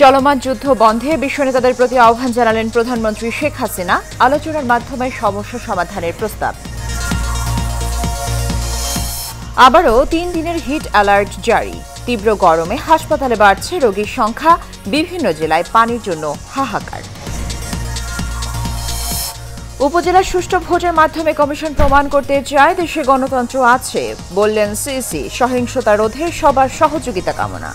চলমান যুদ্ধ বন্ধে বিশ্বনেতাদের প্রতি আহ্বান জানালেন প্রধানমন্ত্রী শেখ হাসিনা আলোচনার মাধ্যমে সমস্যা সমাধানের প্রস্তাব আবারও তিন দিনের হিট অ্যালার্ট জারি তীব্র গরমে হাসপাতালে বাড়ছে রোগীর সংখ্যা বিভিন্ন জেলায় পানির জন্য হাহাকার উপজেলার সুষ্ঠু ভোটের মাধ্যমে কমিশন প্রমাণ করতে চায় দেশে গণতন্ত্র আছে বললেন সিসি সহিংসতা রোধে সবার সহযোগিতা কামনা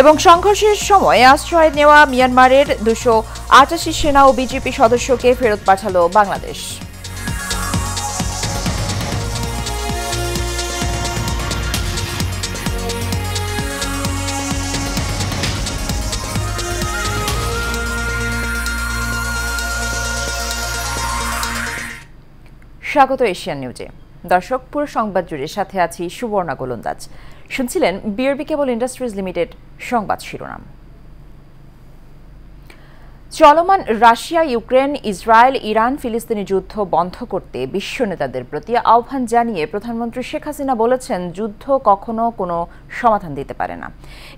এবং সংঘর্ষের সময় আশ্রয় নেওয়া মিয়ানমারের দুশো আটাশি সেনা ও বিজেপি সদস্যকে ফেরত পাঠালো বাংলাদেশ স্বাগত এশিয়ান নিউজে দর্শক পুরো সংবাদ জুড়ে সাথে আছি সুবর্ণা গোলন্দাজ শুনছিলেন বিআরবি কেবল ইন্ডাস্ট্রিজ লিমিটেড সংবাদ শিরোনাম চলমান রাশিয়া ইউক্রেন ইসরায়েল ইরান ফিলিস্তিনি যুদ্ধ বন্ধ করতে বিশ্ব নেতাদের প্রতি আহ্বান জানিয়ে প্রধানমন্ত্রী শেখ হাসিনা বলেছেন যুদ্ধ কখনো কোনো সমাধান দিতে পারে না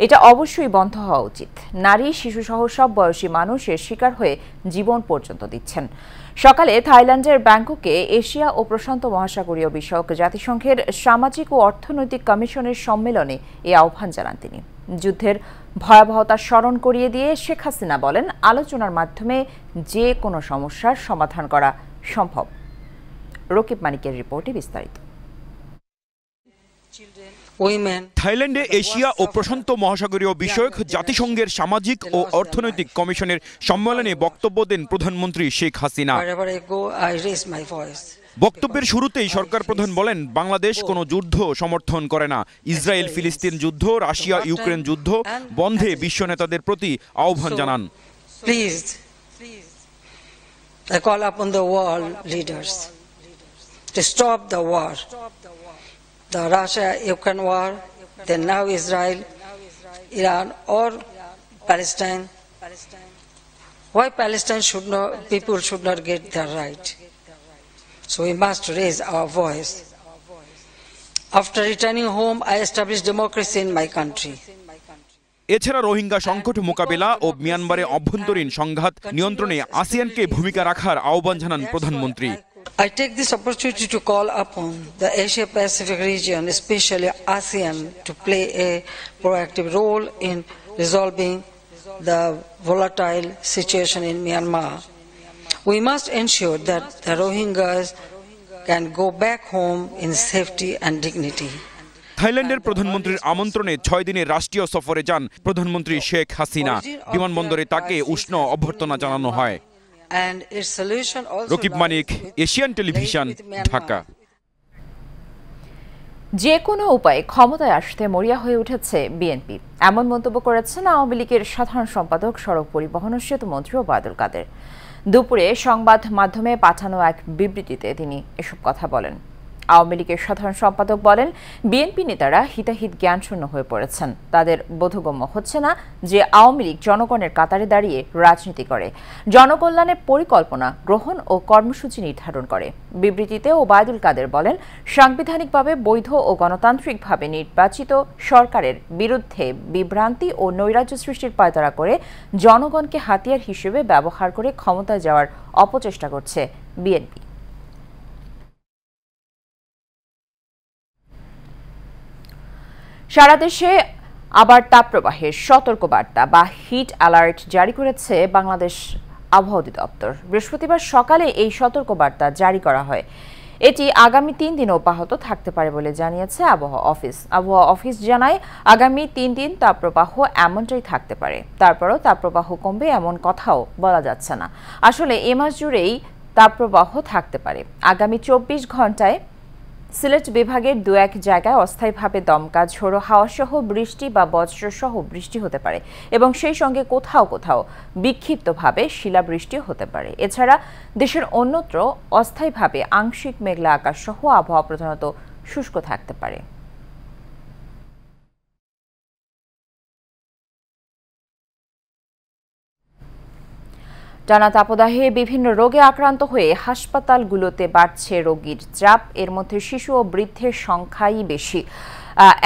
এটা অবশ্যই বন্ধ হওয়া উচিত নারী শিশু সহ সব বয়সী মানুষ এর শিকার হয়ে জীবন পর্যন্ত দিচ্ছেন সকালে থাইল্যান্ডের ব্যাংককে এশিয়া ও প্রশান্ত মহাসাগরীয় বিষয়ক জাতিসংঘের সামাজিক ও অর্থনৈতিক কমিশনের সম্মেলনে এই আহ্বান জানান তিনি যুদ্ধের ভয়াবহতা স্মরণ করিয়ে দিয়ে শেখ হাসিনা বলেন আলোচনার মাধ্যমে যে কোনো সমস্যার সমাধান করা সম্ভব রকিব মানিকের রিপোর্টে বিস্তারিত থাইল্যান্ডে এশিয়া ও প্রশান্ত মহাসাগরীয় বিষয়ক জাতিসংঘের সামাজিক ও অর্থনৈতিক কমিশনের সম্মেলনে বক্তব্য দেন প্রধানমন্ত্রী শেখ হাসিনা বক্তব্যের শুরুতেই সরকার প্রধান বলেন বাংলাদেশ কোনো oh. যুদ্ধ সমর্থন করে না ইসরায়েল ফিলিস্তিন যুদ্ধ রাশিয়া ইউক্রেন যুদ্ধ বন্ধে বিশ্ব নেতাদের প্রতি আহ্বান জানান Why Palestine should not, people should not get their right? So we must raise our voice. After returning home, I established democracy in my country. এছাড়া রোহিঙ্গা সংকট মোকাবেলা ও মিয়ানমারে অভ্যন্তরীণ সংঘাত নিয়ন্ত্রণে আসিয়ানকে ভূমিকা রাখার আহ্বান জানান প্রধানমন্ত্রী I take this opportunity to call upon the Asia Pacific region, especially ASEAN, to play a proactive role in resolving the volatile situation in Myanmar. We must ensure that the Rohingyas can go back home in safety and dignity. থাইল্যান্ডের প্রধানমন্ত্রীর আমন্ত্রণে ছয় দিনের রাষ্ট্রীয় সফরে যান প্রধানমন্ত্রী শেখ হাসিনা বিমানবন্দরে তাকে উষ্ণ অভ্যর্থনা জানানো হয় মানিক এশিয়ান টেলিভিশন ঢাকা যে কোনো উপায়ে ক্ষমতায় আসতে মরিয়া হয়ে উঠেছে বিএনপি এমন মন্তব্য করেছেন আওয়ামী লীগের সাধারণ সম্পাদক সড়ক পরিবহন ও সেতু মন্ত্রী ওবায়দুল কাদের দুপুরে সংবাদ মাধ্যমে পাঠানো এক বিবৃতিতে তিনি এসব কথা বলেন আওয়ামী লীগের সাধারণ সম্পাদক বলেন বিএনপি নেতারা হিতাহিত জ্ঞানশূন্য হয়ে পড়েছেন তাদের বোধগম্য হচ্ছে না যে আওয়ামী লীগ জনগণের কাতারে দাঁড়িয়ে রাজনীতি করে জনকল্যাণের পরিকল্পনা গ্রহণ ও কর্মসূচি নির্ধারণ করে বিবৃতিতে ওবায়দুল কাদের বলেন সাংবিধানিকভাবে বৈধ ও গণতান্ত্রিকভাবে নির্বাচিত সরকারের বিরুদ্ধে বিভ্রান্তি ও নৈরাজ্য সৃষ্টির পায়তারা করে জনগণকে হাতিয়ার হিসেবে ব্যবহার করে ক্ষমতায় যাওয়ার অপচেষ্টা করছে বিএনপি সারা দেশে আবার তাপপ্রবাহের সতর্কবার্তা বা হিট অ্যালার্ট জারি করেছে বাংলাদেশ আবহাওয়া অধিদপ্তর বৃহস্পতিবার সকালে এই সতর্কবার্তা জারি করা হয় এটি আগামী তিন দিন অব্যাহত থাকতে পারে বলে জানিয়েছে আবহাওয়া অফিস আবহাওয়া অফিস জানায় আগামী তিন দিন তাপপ্রবাহ এমনটাই থাকতে পারে তারপরও তাপপ্রবাহ কমবে এমন কথাও বলা যাচ্ছে না আসলে এ মাস জুড়েই তাপপ্রবাহ থাকতে পারে আগামী চব্বিশ ঘন্টায় সিলেট বিভাগের দু এক জায়গায় অস্থায়ীভাবে দমকা ঝোড়ো হাওয়াসহ বৃষ্টি বা বজ্রসহ বৃষ্টি হতে পারে এবং সেই সঙ্গে কোথাও কোথাও বিক্ষিপ্তভাবে শিলাবৃষ্টিও হতে পারে এছাড়া দেশের অন্যত্র অস্থায়ীভাবে আংশিক মেঘলা আকাশ সহ আবহাওয়া প্রধানত শুষ্ক থাকতে পারে টানা তাপদাহে বিভিন্ন রোগে আক্রান্ত হয়ে হাসপাতালগুলোতে বাড়ছে রোগীর চাপ এর মধ্যে শিশু ও বৃদ্ধের সংখ্যাই বেশি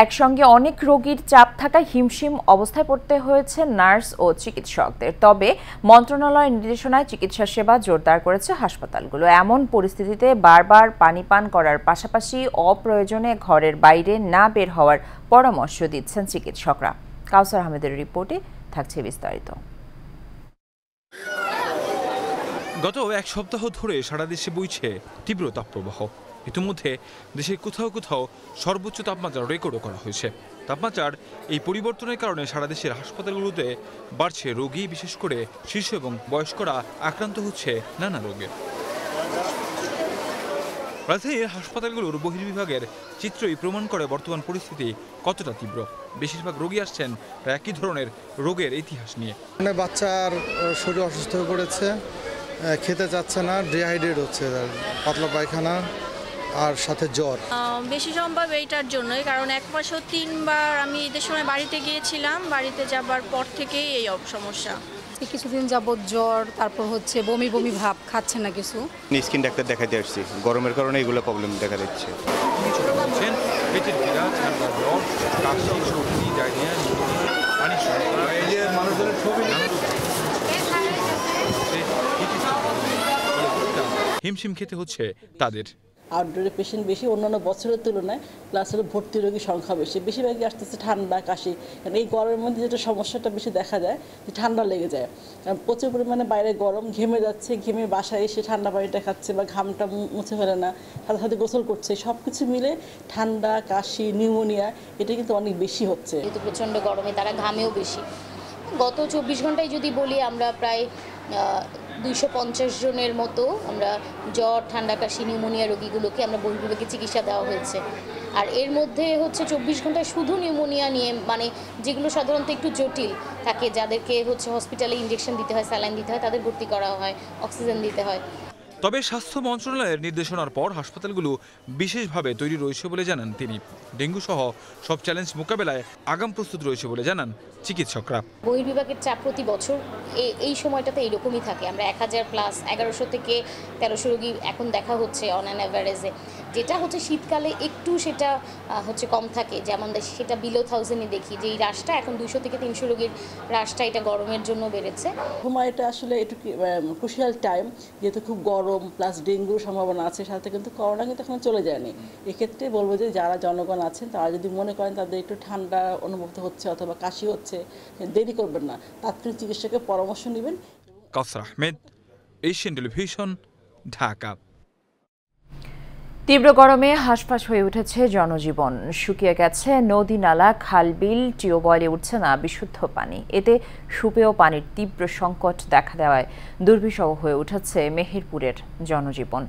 একসঙ্গে অনেক রোগীর চাপ থাকায় হিমশিম অবস্থায় পড়তে হয়েছে নার্স ও চিকিৎসকদের তবে মন্ত্রণালয়ের নির্দেশনায় চিকিৎসা সেবা জোরদার করেছে হাসপাতালগুলো এমন পরিস্থিতিতে বারবার পানি পান করার পাশাপাশি অপ্রয়োজনে ঘরের বাইরে না বের হওয়ার পরামর্শ দিচ্ছেন চিকিৎসকরা কাউসার আহমেদের রিপোর্টে থাকছে বিস্তারিত গত এক সপ্তাহ ধরে সারা দেশে বইছে তীব্র তাপপ্রবাহ ইতিমধ্যে দেশের কোথাও কোথাও সর্বোচ্চ তাপমাত্রা রেকর্ডও করা হয়েছে তাপমাত্রার এই পরিবর্তনের কারণে সারা দেশের হাসপাতালগুলোতে বাড়ছে রোগী বিশেষ করে শিশু এবং বয়স্করা আক্রান্ত হচ্ছে নানা রোগে রাজধানীর হাসপাতালগুলোর বহির্বিভাগের চিত্রই প্রমাণ করে বর্তমান পরিস্থিতি কতটা তীব্র বেশিরভাগ রোগী আসছেন একই ধরনের রোগের ইতিহাস নিয়ে বাচ্চার শরীর অসুস্থ হয়ে পড়েছে খেতে যাচ্ছে না ডিহাইড্রেট হচ্ছে পাতলা পায়খানা আর সাথে জ্বর বেশি সম্ভব এইটার জন্যই কারণ এক মাসও তিনবার আমি ঈদের সময় বাড়িতে গিয়েছিলাম বাড়িতে যাবার পর থেকেই এই সমস্যা কিছুদিন যাবৎ জ্বর তারপর হচ্ছে বমি বমি ভাব খাচ্ছে না কিছু স্কিন ডাক্তার দেখাতে আসছি গরমের কারণে এগুলো প্রবলেম দেখা দিচ্ছে মানুষজনের ছবি হিমশিম খেতে হচ্ছে তাদের আউটডোরে পেশেন্ট বেশি অন্যান্য বছরের তুলনায় প্লাস হলো ভর্তি রোগীর সংখ্যা বেশি বেশিরভাগই আসতেছে ঠান্ডা কাশি কারণ এই গরমের মধ্যে যেটা সমস্যাটা বেশি দেখা যায় যে ঠান্ডা লেগে যায় কারণ প্রচুর পরিমাণে বাইরে গরম ঘেমে যাচ্ছে ঘেমে বাসায় এসে ঠান্ডা পানিটা খাচ্ছে বা ঘামটা মুছে ফেলে না সাথে সাথে গোসল করছে সব কিছু মিলে ঠান্ডা কাশি নিউমোনিয়া এটা কিন্তু অনেক বেশি হচ্ছে কিন্তু প্রচণ্ড গরমে তারা ঘামেও বেশি গত চব্বিশ ঘন্টায় যদি বলি আমরা প্রায় দুইশো জনের মতো আমরা জ্বর ঠান্ডা কাশি নিউমোনিয়া রোগীগুলোকে আমরা বহির্বিভাগে চিকিৎসা দেওয়া হয়েছে আর এর মধ্যে হচ্ছে চব্বিশ ঘন্টায় শুধু নিউমোনিয়া নিয়ে মানে যেগুলো সাধারণত একটু জটিল থাকে যাদেরকে হচ্ছে হসপিটালে ইঞ্জেকশন দিতে হয় স্যালাইন দিতে হয় তাদের ভর্তি করা হয় অক্সিজেন দিতে হয় তবে স্বাস্থ্য মন্ত্রণালয়ের নির্দেশনার পর হাসপাতালগুলো বিশেষভাবে তৈরি রয়েছে বলে জানান তিনি ডেঙ্গু সহ সব চ্যালেঞ্জ মোকাবেলায় আগাম প্রস্তুত রয়েছে বলে জানান চিকিৎসকরা বহির বিভাগের চাপ প্রতি বছর এই সময়টাতে এইরকমই থাকে আমরা এক হাজার প্লাস এগারোশো থেকে তেরোশো রোগী এখন দেখা হচ্ছে অন অ্যান অ্যাভারেজে যেটা হচ্ছে শীতকালে একটু সেটা হচ্ছে কম থাকে যেমন সেটা বিলো থাউজেন্ডে দেখি যে এই রাশটা এখন দুশো থেকে তিনশো রোগীর রাশটা এটা গরমের জন্য বেড়েছে এটা আসলে একটু ক্রুশিয়াল টাইম যেহেতু খুব গরম প্লাস ডেঙ্গুর সম্ভাবনা আছে সাথে কিন্তু করোনা কিন্তু এখন চলে যায়নি এক্ষেত্রে বলবো যে যারা জনগণ আছেন তারা যদি মনে করেন তাদের একটু ঠান্ডা অনুভূত হচ্ছে অথবা কাশি হচ্ছে দেরি করবেন না তাৎক্ষণিক চিকিৎসকের পরামর্শ নেবেন কাসর আহমেদ এশিয়ান টেলিভিশন ঢাকা তীব্র গরমে হাঁসফাঁস হয়ে উঠেছে জনজীবন শুকিয়ে গেছে নদী নালা খালবিল টিউবওয়েলে উঠছে না বিশুদ্ধ পানি এতে সুপেয় পানির তীব্র সংকট দেখা দেওয়ায় দুর্বিষহ হয়ে উঠেছে মেহেরপুরের জনজীবন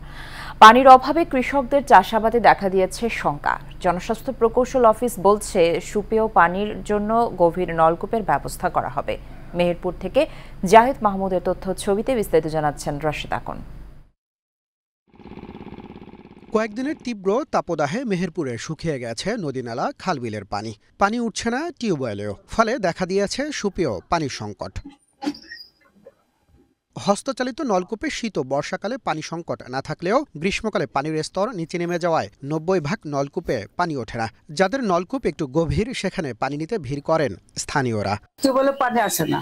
পানির অভাবে কৃষকদের চাষাবাদে দেখা দিয়েছে শঙ্কা জনস্বাস্থ্য প্রকৌশল অফিস বলছে সুপেয় পানির জন্য গভীর নলকূপের ব্যবস্থা করা হবে মেহেরপুর থেকে জাহিদ মাহমুদের তথ্য ছবিতে বিস্তারিত জানাচ্ছেন রশিদ আকন কয়েকদিনের তীব্র তাপদাহে মেহেরপুরে শুকিয়ে গেছে নদীনালা খালবিলের পানি পানি উঠছে না টিউবওয়েলেও ফলে দেখা দিয়েছে সুপেয় পানির সংকট হস্তচালিত নলকূপে শীত ও বর্ষাকালে পানি সংকট না থাকলেও গ্রীষ্মকালে পানির স্তর নিচে নেমে যাওয়ায় নব্বই ভাগ নলকূপে পানি ওঠে না যাদের নলকূপ একটু গভীর সেখানে পানি নিতে ভিড় করেন স্থানীয়রা বলে পানি আসে না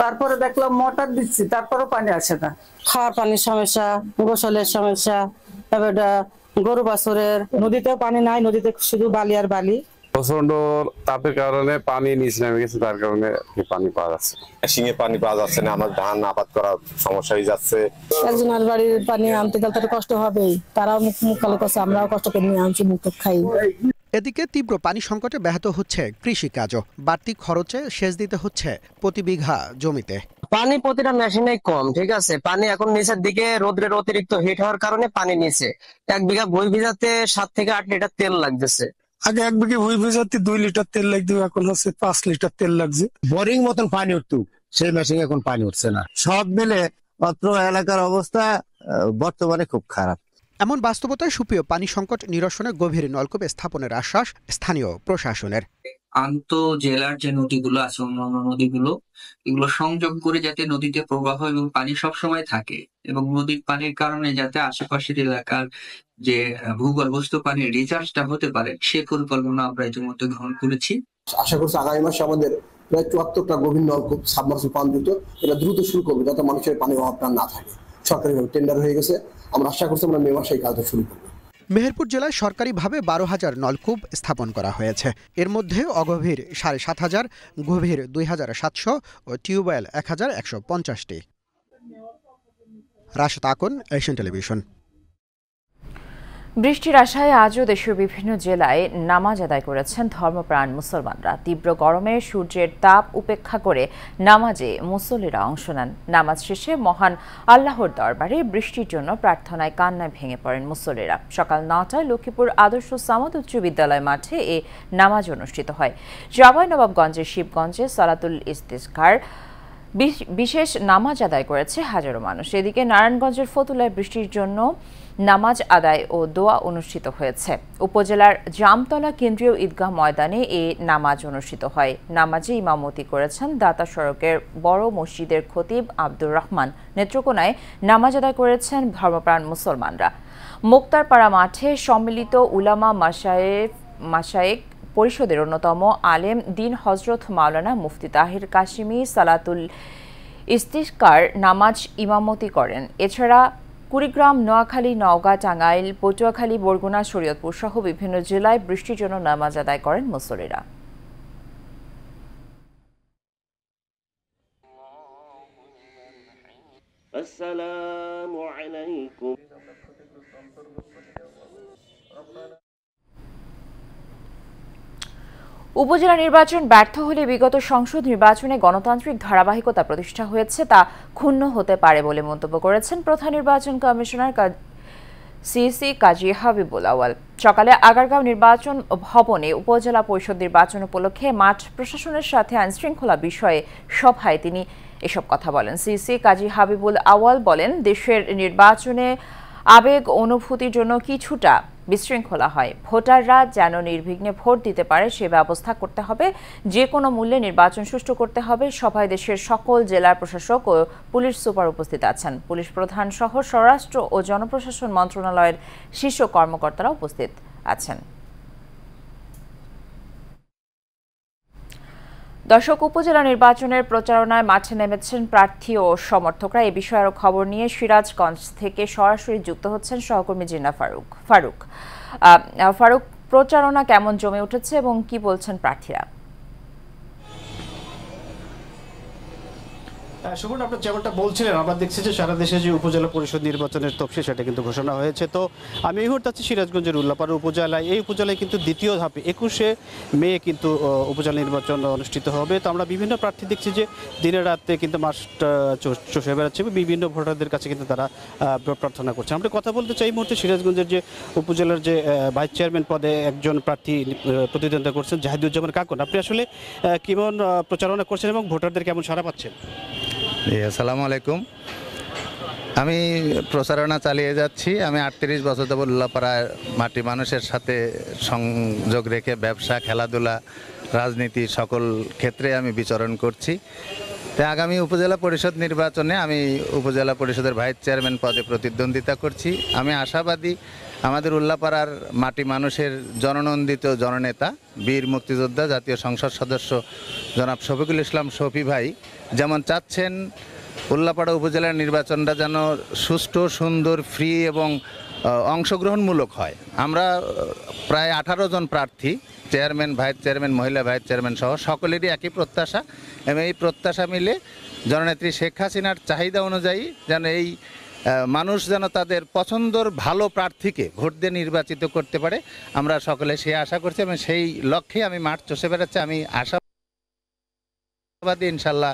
তারপরে দেখলাম মোটর দিচ্ছি তারপরে পানি আসে না খাওয়ার পানির সমস্যা গোসলের সমস্যা গরু বাছরের নদীতেও পানি নাই নদীতে শুধু বালি আর বালি প্রচন্ড তাপের কারণে পানি নিচে নামে গেছে তার কারণে পানি পাওয়া যাচ্ছে সিঙে পানি পাওয়া যাচ্ছে না আমার ধান আবাদ করা সমস্যা হয়ে যাচ্ছে একজনের বাড়ির পানি আনতে গেলে তার কষ্ট হবেই তারাও মুখ মুখ কালো করছে আমরাও কষ্ট করে নিয়ে আনছি মুখ খাই এদিকে তীব্র পানি সংকটে ব্যাহত হচ্ছে কৃষিকাজও বাড়তি খরচে সেচ দিতে হচ্ছে প্রতি বিঘা জমিতে পানি প্রতিটা মেশিনে কম ঠিক আছে পানি এখন নিচের দিকে রোদ্রের অতিরিক্ত হিট হওয়ার কারণে পানি নিচে এক বিঘা ভুই ভিজাতে সাত থেকে আট লিটার তেল লাগতেছে আগে এক বিঘে ভুই ভিজাতে দুই লিটার তেল লাগতো এখন হচ্ছে পাঁচ লিটার তেল লাগছে বোরিং মতন পানি উঠতো সেই মেশিন এখন পানি উঠছে না সব মিলে মাত্র এলাকার অবস্থা বর্তমানে খুব খারাপ এমন বাস্তবতায় সুপ্রিয় পানি সংকট নিরসনে গভীর নলকূপ স্থাপনের আশ্বাস স্থানীয় প্রশাসনের আন্ত জেলার যে নদীগুলো আছে অন্যান্য নদীগুলো এগুলো সংযোগ করে যাতে নদীতে প্রবাহ এবং পানি সবসময় থাকে এবং নদীর পানির কারণে যাতে আশেপাশের এলাকার যে ভূগর্ভস্থ পানির রিচার্জটা হতে পারে সে পরিকল্পনা আমরা ইতিমধ্যে গ্রহণ করেছি আশা করছি আগামী মাসে আমাদের প্রায় চুয়াত্তরটা গভীর নলকূপ সাবমার্সিবল দিত এটা দ্রুত শুরু করবে যাতে মানুষের পানির অভাবটা না থাকে সরকারি টেন্ডার হয়ে গেছে আমরা আশা করছি আমরা মে মাসে এই কাজটা শুরু করবো মেহেরপুর জেলায় সরকারিভাবে বারো হাজার নলকূপ স্থাপন করা হয়েছে এর মধ্যে অগভীর সাড়ে সাত হাজার গভীর দুই হাজার সাতশো ও টিউবওয়েল এক হাজার একশো পঞ্চাশটি রাশেদ আকন এশিয়ান টেলিভিশন বৃষ্টির আশায় আজও দেশের বিভিন্ন জেলায় নামাজ আদায় করেছেন ধর্মপ্রাণ মুসলমানরা তীব্র গরমে সূর্যের তাপ উপেক্ষা করে নামাজে মুসল্লিরা অংশ নেন নামাজ শেষে মহান আল্লাহর দরবারে বৃষ্টির জন্য প্রার্থনায় কান্নায় ভেঙে পড়েন মুসল্লিরা সকাল নটায় লক্ষ্মীপুর আদর্শ সামদ উচ্চ বিদ্যালয় মাঠে এ নামাজ অনুষ্ঠিত হয় জবাই নবাবগঞ্জের শিবগঞ্জে সালাতুল ইস্তিসকার বিশেষ নামাজ আদায় করেছে হাজারো মানুষ এদিকে নারায়ণগঞ্জের ফতুলায় বৃষ্টির জন্য নামাজ আদায় ও দোয়া অনুষ্ঠিত হয়েছে উপজেলার জামতলা কেন্দ্রীয় ঈদগাহ ময়দানে এ নামাজ অনুষ্ঠিত হয় নামাজে ইমামতি করেছেন দাতা সড়কের বড় মসজিদের খতিব আব্দুর রহমান নেত্রকোনায় নামাজ আদায় করেছেন ধর্মপ্রাণ মুসলমানরা মুক্তারপাড়া মাঠে সম্মিলিত উলামা মাসায়েফ মাসায়েক পরিষদের অন্যতম আলেম দিন হজরত মাওলানা মুফতি তাহির কাশিমি সালাতুল ইস্তিকার নামাজ ইমামতি করেন এছাড়া কুড়িগ্রাম নোয়াখালী নওগাঁ টাঙ্গাইল পটুয়াখালী বরগুনা শরীয়তপুর সহ বিভিন্ন জেলায় বৃষ্টির জন্য নামাজ আদায় করেন মুসলিরা উপজেলা নির্বাচন ব্যর্থ হলে বিগত সংসদ নির্বাচনে গণতান্ত্রিক ধারাবাহিকতা প্রতিষ্ঠা হয়েছে তা ক্ষুণ্ণ হতে পারে বলে মন্তব্য করেছেন প্রধান নির্বাচন কমিশনার সিসি কাজী হাবিবুল আওয়াল সকালে আগারগাঁও নির্বাচন ভবনে উপজেলা পরিষদ নির্বাচন উপলক্ষে মাঠ প্রশাসনের সাথে আইনশৃঙ্খলা বিষয়ে সভায় তিনি এসব কথা বলেন সিসি কাজী হাবিবুল আওয়াল বলেন দেশের নির্বাচনে আবেগ অনুভূতির জন্য কিছুটা বিশৃঙ্খলা হয় ভোটাররা যেন নির্বিঘ্নে ভোট দিতে পারে সে ব্যবস্থা করতে হবে যে কোনো মূল্যে নির্বাচন সুষ্ঠু করতে হবে সভায় দেশের সকল জেলার প্রশাসক ও পুলিশ সুপার উপস্থিত আছেন পুলিশ প্রধান সহ স্বরাষ্ট্র ও জনপ্রশাসন মন্ত্রণালয়ের শীর্ষ কর্মকর্তারা উপস্থিত আছেন দর্শক উপজেলা নির্বাচনের প্রচারণায় মাঠে নেমেছেন প্রার্থী ও সমর্থকরা এ বিষয়ে আরও খবর নিয়ে সিরাজগঞ্জ থেকে সরাসরি যুক্ত হচ্ছেন সহকর্মী জিনা ফারুক ফারুক ফারুক প্রচারণা কেমন জমে উঠেছে এবং কি বলছেন প্রার্থীরা শুভন আপনার যেমনটা বলছিলেন আমরা দেখছি যে সারা দেশে যে উপজেলা পরিষদ নির্বাচনের তফসিল সেটা কিন্তু ঘোষণা হয়েছে তো আমি এই মুহূর্তে আছি সিরাজগঞ্জের উল্লাপাড়া উপজেলায় এই উপজেলায় কিন্তু দ্বিতীয় ধাপে একুশে মে কিন্তু উপজেলা নির্বাচন অনুষ্ঠিত হবে তো আমরা বিভিন্ন প্রার্থী দেখছি যে দিনে রাতে কিন্তু মাস চষে বেড়াচ্ছে বিভিন্ন ভোটারদের কাছে কিন্তু তারা প্রার্থনা করছে আমরা কথা বলতে চাই এই মুহূর্তে সিরাজগঞ্জের যে উপজেলার যে ভাইস চেয়ারম্যান পদে একজন প্রার্থী প্রতিদ্বন্দ্বিতা করছেন জাহিদুজ্জামান কাকন আপনি আসলে কেমন প্রচারণা করছেন এবং ভোটারদের কেমন সাড়া পাচ্ছেন আসসালামু আলাইকুম আমি প্রচারণা চালিয়ে যাচ্ছি আমি আটত্রিশ বছর যাব উল্লাপাড়ায় মাটি মানুষের সাথে সংযোগ রেখে ব্যবসা খেলাধুলা রাজনীতি সকল ক্ষেত্রে আমি বিচরণ করছি তাই আগামী উপজেলা পরিষদ নির্বাচনে আমি উপজেলা পরিষদের ভাইস চেয়ারম্যান পদে প্রতিদ্বন্দ্বিতা করছি আমি আশাবাদী আমাদের উল্লাপাড়ার মাটি মানুষের জননন্দিত জননেতা বীর মুক্তিযোদ্ধা জাতীয় সংসদ সদস্য জনাব শফিকুল ইসলাম শফি ভাই যেমন চাচ্ছেন উল্লাপাড়া উপজেলার নির্বাচনটা যেন সুষ্ঠু সুন্দর ফ্রি এবং অংশগ্রহণমূলক হয় আমরা প্রায় আঠারো জন প্রার্থী চেয়ারম্যান ভাইস চেয়ারম্যান মহিলা ভাইস চেয়ারম্যান সহ সকলেরই একই প্রত্যাশা এবং এই প্রত্যাশা মিলে জননেত্রী শেখ হাসিনার চাহিদা অনুযায়ী যেন এই মানুষ যেন তাদের পছন্দর ভালো প্রার্থীকে ভোট দিয়ে নির্বাচিত করতে পারে আমরা সকলে সে আশা করছি এবং সেই লক্ষ্যে আমি মাঠ চষে বেড়াচ্ছি আমি আশাবাদী ইনশাল্লাহ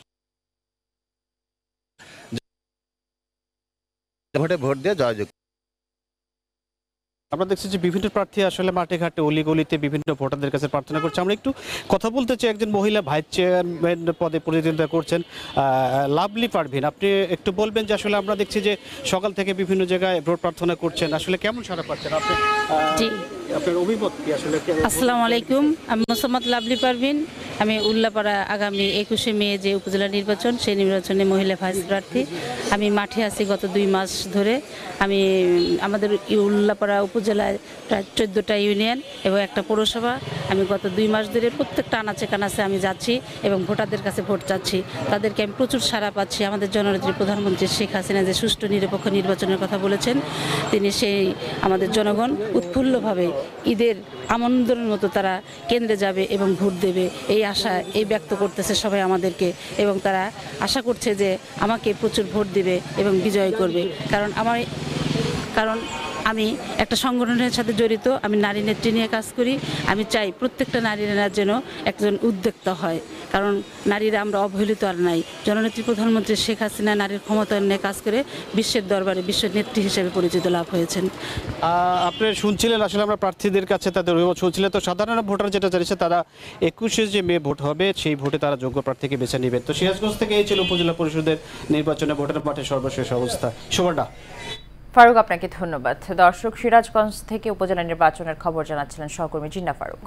ভোটে ভোট দিয়ে জয়যুক্ত আমরা দেখছি যে বিভিন্ন প্রার্থী আসলে মাঠে ঘাটে অলিগলিতে বিভিন্ন ভোটারদের কাছে প্রার্থনা করছে আমরা একটু কথা বলতে চাই একজন মহিলা ভাইস চেয়ারম্যান পদে প্রতিদ্বন্দ্বিতা করছেন লাভলি পারভিন আপনি একটু বলবেন যে আসলে আমরা দেখছি যে সকাল থেকে বিভিন্ন জায়গায় ভোট প্রার্থনা করছেন আসলে কেমন সারা পাচ্ছেন আপনি আসসালামু আলাইকুম আমি মোসাম্মদ লাভলি পারভিন আমি উল্লাপাড়া আগামী একুশে মে যে উপজেলা নির্বাচন সেই নির্বাচনে মহিলা ভাইস প্রার্থী আমি মাঠে আছি গত দুই মাস ধরে আমি আমাদের উল্লাপাড়া উপজেলা উপজেলায় প্রায় চোদ্দোটা ইউনিয়ন এবং একটা পৌরসভা আমি গত দুই মাস ধরে প্রত্যেকটা আনাচে কানাচে আমি যাচ্ছি এবং ভোটারদের কাছে ভোট চাচ্ছি তাদেরকে আমি প্রচুর সাড়া পাচ্ছি আমাদের জননেত্রী প্রধানমন্ত্রী শেখ হাসিনা যে সুষ্ঠু নিরপেক্ষ নির্বাচনের কথা বলেছেন তিনি সেই আমাদের জনগণ উৎফুল্লভাবে ঈদের আমন্দর মতো তারা কেন্দ্রে যাবে এবং ভোট দেবে এই আশা এই ব্যক্ত করতেছে সবাই আমাদেরকে এবং তারা আশা করছে যে আমাকে প্রচুর ভোট দেবে এবং বিজয় করবে কারণ আমার কারণ আমি একটা সংগঠনের সাথে জড়িত আমি নারী নেত্রী নিয়ে কাজ করি আমি চাই প্রত্যেকটা নারীরা যেন একজন উদ্যোক্তা হয় কারণ নারীরা আমরা অবহেলিত আর নাই জননেত্রী প্রধানমন্ত্রী শেখ হাসিনা নারীর ক্ষমতা নিয়ে কাজ করে বিশ্বের দরবারে বিশ্বের নেত্রী হিসেবে পরিচিত লাভ হয়েছেন আপনি শুনছিলেন আসলে আমরা প্রার্থীদের কাছে তাদের অভিমত শুনছিলেন তো সাধারণ ভোটার যেটা চাইছে তারা একুশে যে মে ভোট হবে সেই ভোটে তারা যোগ্য প্রার্থীকে বেছে নেবেন তো সিরাজগঞ্জ থেকে এই ছিল উপজেলা পরিষদের নির্বাচনে ভোটার পাঠে সর্বশেষ অবস্থা সুবর্ণা ফারুক আপনাকে ধন্যবাদ দর্শক সিরাজগঞ্জ থেকে উপজেলা নির্বাচনের খবর জানাচ্ছিলেন সহকর্মী জিন্না ফারুক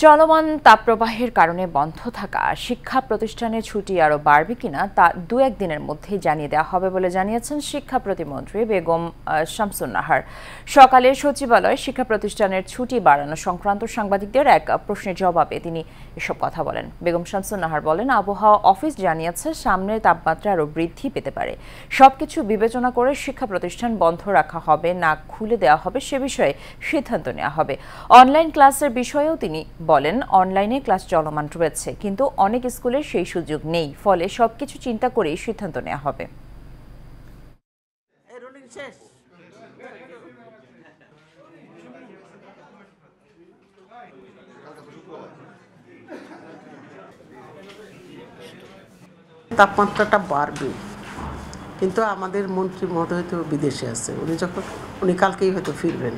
চলমান তাপপ্রবাহের কারণে বন্ধ থাকা শিক্ষা প্রতিষ্ঠানে ছুটি আরও বাড়বে কিনা তা দু একদিনের মধ্যেই জানিয়ে দেওয়া হবে বলে জানিয়েছেন শিক্ষা প্রতিমন্ত্রী বেগম শামসুন নাহার সকালে সচিবালয়ে শিক্ষা প্রতিষ্ঠানের ছুটি বাড়ানো সংক্রান্ত সাংবাদিকদের এক প্রশ্নের জবাবে তিনি এসব কথা বলেন বেগম শামসুন নাহার বলেন আবহাওয়া অফিস জানিয়েছে সামনে তাপমাত্রা আরও বৃদ্ধি পেতে পারে সবকিছু বিবেচনা করে শিক্ষা প্রতিষ্ঠান বন্ধ রাখা হবে না খুলে দেওয়া হবে সে বিষয়ে সিদ্ধান্ত নেওয়া হবে অনলাইন ক্লাসের বিষয়েও তিনি বলেন অনলাইনে ক্লাস চলমান রয়েছে কিন্তু অনেক স্কুলে সেই সুযোগ নেই ফলে সবকিছু চিন্তা করেই সিদ্ধান্ত নেওয়া হবে তাপমাত্রাটা বাড়বে কিন্তু আমাদের মন্ত্রী মহোদয় হয়তো বিদেশে আছে উনি যখন উনি কালকেই হয়তো ফিরবেন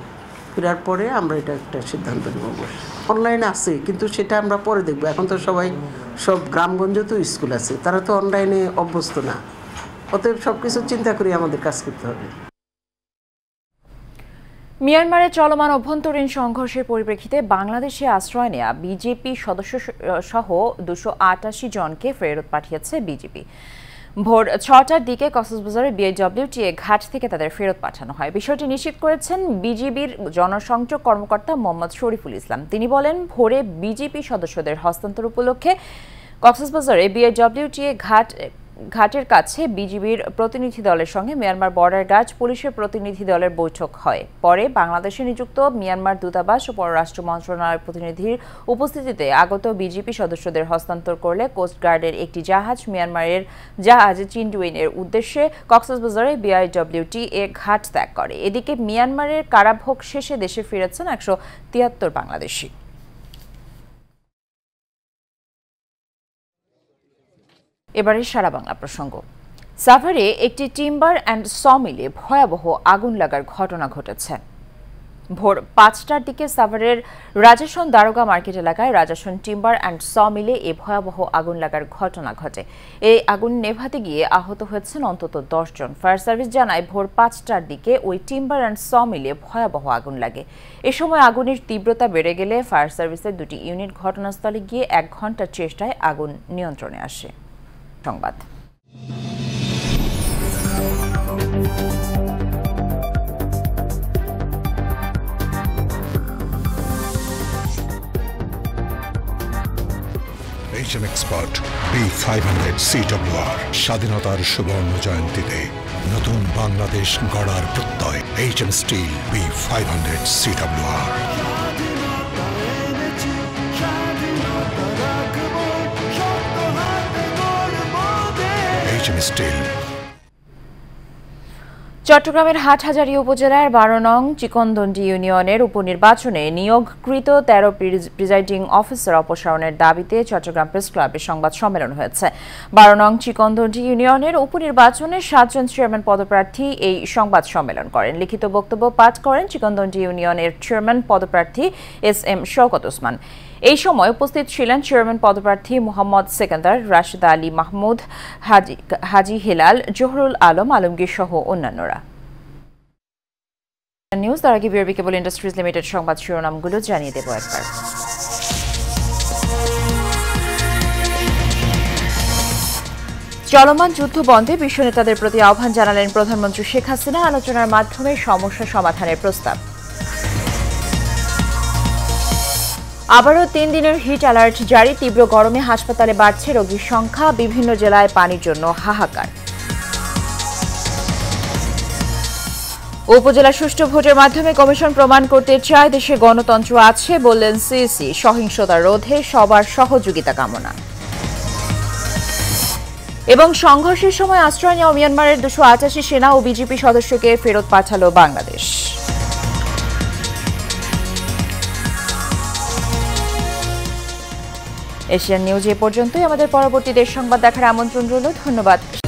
ফেরার পরে আমরা এটা একটা সিদ্ধান্ত নেব অবশ্যই অনলাইনে আছে কিন্তু সেটা আমরা পরে দেখবো এখন তো সবাই সব গ্রামগঞ্জে তো স্কুল আছে তারা তো অনলাইনে অভ্যস্ত না অতএব সব কিছু চিন্তা করি আমাদের কাজ করতে হবে মিয়ানমারে চলমান অভ্যন্তরীণ সংঘর্ষের পরিপ্রেক্ষিতে বাংলাদেশে আশ্রয় নেয়া বিজেপি সদস্য সহ দুশো আটাশি জনকে ফেরত পাঠিয়েছে বিজেপি ভোর ছটার দিকে কক্সবাজারে বিএডব্লিউটিএ ঘাট থেকে তাদের ফেরত পাঠানো হয় বিষয়টি নিশ্চিত করেছেন বিজিবির জনসংযোগ কর্মকর্তা মোহাম্মদ শরীফুল ইসলাম তিনি বলেন ভোরে বিজেপি সদস্যদের হস্তান্তর উপলক্ষে কক্সবাজারে বিএডব্লিউটিএ ঘাট ঘাটের কাছে বিজিবির প্রতিনিধি দলের সঙ্গে মিয়ানমার বর্ডার গার্ড পুলিশের প্রতিনিধি দলের বৈঠক হয় পরে বাংলাদেশে নিযুক্ত মিয়ানমার দূতাবাস ও পররাষ্ট্র মন্ত্রণালয়ের প্রতিনিধির উপস্থিতিতে আগত বিজিপি সদস্যদের হস্তান্তর করলে কোস্টগার্ডের একটি জাহাজ মিয়ানমারের জাহাজ চিন্ডুইনের উদ্দেশ্যে কক্সবাজারে বিআইডব্লিউটি এ ঘাট ত্যাগ করে এদিকে মিয়ানমারের কারাভোগ শেষে দেশে ফিরেছেন একশো তিয়াত্তর বাংলাদেশি এবারে সারা বাংলা প্রসঙ্গ সাভারে একটি টিম্বার অ্যান্ড স মিলে ভয়াবহ আগুন লাগার ঘটনা ঘটেছে ভোর পাঁচটার দিকে সাভারের রাজাসন দারোগা মার্কেট এলাকায় রাজাসন টিম্বার অ্যান্ড স মিলে এ ভয়াবহ আগুন লাগার ঘটনা ঘটে এই আগুন নেভাতে গিয়ে আহত হয়েছেন অন্তত দশজন ফায়ার সার্ভিস জানায় ভোর পাঁচটার দিকে ওই টিম্বার অ্যান্ড স মিলে ভয়াবহ আগুন লাগে এ সময় আগুনের তীব্রতা বেড়ে গেলে ফায়ার সার্ভিসের দুটি ইউনিট ঘটনাস্থলে গিয়ে এক ঘন্টার চেষ্টায় আগুন নিয়ন্ত্রণে আসে সংবাদ HM expert B five hundred CWR স্বাধীনতার সুবর্ণ জয়ন্তীতে নতুন বাংলাদেশ গড়ার প্রত্যয় HM steel B five hundred CWR steel চট্টগ্রামের হাটহাজারী উপজেলার বারো নং চিকনদন্ডি ইউনিয়নের উপনির্বাচনে নিয়োগকৃত তেরো প্রিজাইডিং অফিসার অপসারণের দাবিতে চট্টগ্রাম প্রেস ক্লাবে সংবাদ সম্মেলন হয়েছে বারো নং চিকনদন্ডি ইউনিয়নের উপনির্বাচনে সাতজন চেয়ারম্যান পদপ্রার্থী এই সংবাদ সম্মেলন করেন লিখিত বক্তব্য পাঠ করেন চিকনদন্ডি ইউনিয়নের চেয়ারম্যান পদপ্রার্থী এস এম শওকত ওসমান এই সময় উপস্থিত ছিলেন চেয়ারম্যান পদপ্রার্থী মোহাম্মদ সেকান্দার রাশিদ আলী মাহমুদ হাজি হেলাল জহরুল আলম আলমগীর সহ অন্যান্যরা নিউজ তার আগে বিআরবি কেবল ইন্ডাস্ট্রিজ লিমিটেড সংবাদ শিরোনামগুলো জানিয়ে দেব একবার চলমান যুদ্ধ বন্ধে বিশ্ব নেতাদের প্রতি আহ্বান জানালেন প্রধানমন্ত্রী শেখ হাসিনা আলোচনার মাধ্যমে সমস্যা সমাধানের প্রস্তাব আবারও তিন দিনের হিট অ্যালার্ট জারি তীব্র গরমে হাসপাতালে বাড়ছে রোগীর সংখ্যা বিভিন্ন জেলায় পানির জন্য হাহাকার উপজেলা সুষ্ঠু ভোটের মাধ্যমে কমিশন প্রমাণ করতে চায় দেশে গণতন্ত্র আছে বললেন সিসি সহিংসতা রোধে সবার সহযোগিতা কামনা এবং সংঘর্ষের সময় আশ্রয় নেওয়া মিয়ানমারের দুশো সেনা ও বিজেপি সদস্যকে ফেরত পাঠালো বাংলাদেশ এশিয়ান নিউজ এ পর্যন্তই আমাদের পরবর্তী দেশ সংবাদ দেখার আমন্ত্রণ রইল ধন্যবাদ